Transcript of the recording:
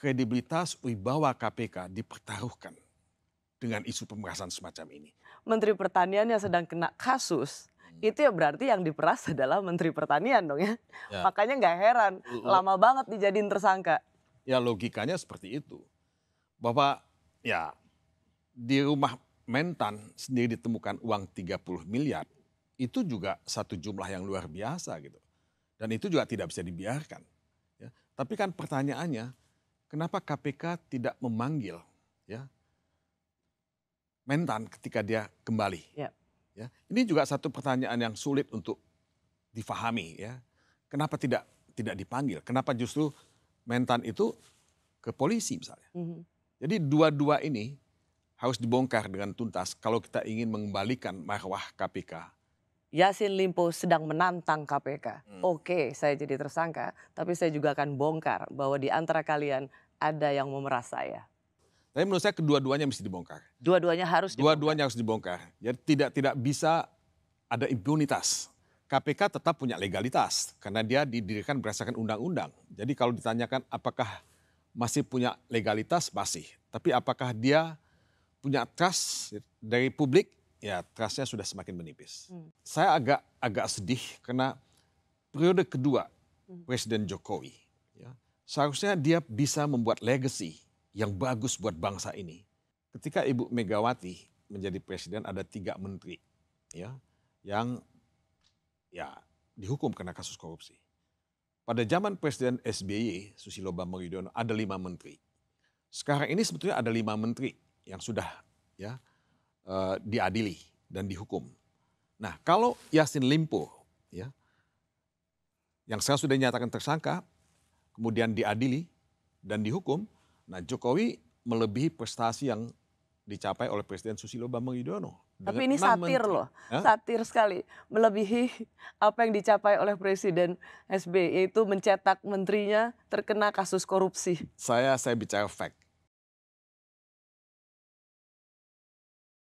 kredibilitas wibawa KPK dipertaruhkan dengan isu pemerasan semacam ini. Menteri Pertanian yang sedang kena kasus, hmm. itu ya berarti yang diperas adalah Menteri Pertanian dong ya. ya. Makanya nggak heran, lama banget dijadiin tersangka. Ya logikanya seperti itu. Bapak ya di rumah Mentan sendiri ditemukan uang 30 miliar. Itu juga satu jumlah yang luar biasa gitu. Dan itu juga tidak bisa dibiarkan. Ya. Tapi kan pertanyaannya, kenapa KPK tidak memanggil ya Mentan ketika dia kembali? Ya. ya. Ini juga satu pertanyaan yang sulit untuk difahami ya. Kenapa tidak tidak dipanggil? Kenapa justru Mentan itu ke polisi misalnya? Mm -hmm. Jadi dua-dua ini harus dibongkar dengan tuntas kalau kita ingin mengembalikan marwah KPK. Yasin Limpo sedang menantang KPK. Hmm. Oke, saya jadi tersangka, tapi saya juga akan bongkar bahwa di antara kalian ada yang mau merasa ya. Tapi menurut saya kedua-duanya mesti dibongkar. Dua-duanya harus dibongkar. Dua-duanya harus dibongkar. Jadi tidak tidak bisa ada impunitas. KPK tetap punya legalitas karena dia didirikan berdasarkan undang-undang. Jadi kalau ditanyakan apakah masih punya legalitas masih, tapi apakah dia punya trust dari publik? Ya, trustnya sudah semakin menipis. Hmm. Saya agak agak sedih karena periode kedua hmm. Presiden Jokowi seharusnya dia bisa membuat legacy yang bagus buat bangsa ini. Ketika Ibu Megawati menjadi presiden ada tiga menteri ya yang ya dihukum karena kasus korupsi. Pada zaman Presiden SBY, Susilo Bambang Yudhoyono ada lima menteri. Sekarang ini sebetulnya ada lima menteri yang sudah ya uh, diadili dan dihukum. Nah kalau Yasin Limpo ya yang sekarang sudah dinyatakan tersangka kemudian diadili dan dihukum. Nah Jokowi melebihi prestasi yang dicapai oleh Presiden Susilo Bambang Yudhoyono. Tapi ini satir loh, Hah? satir sekali. Melebihi apa yang dicapai oleh Presiden SBY itu mencetak menterinya terkena kasus korupsi. Saya saya bicara fact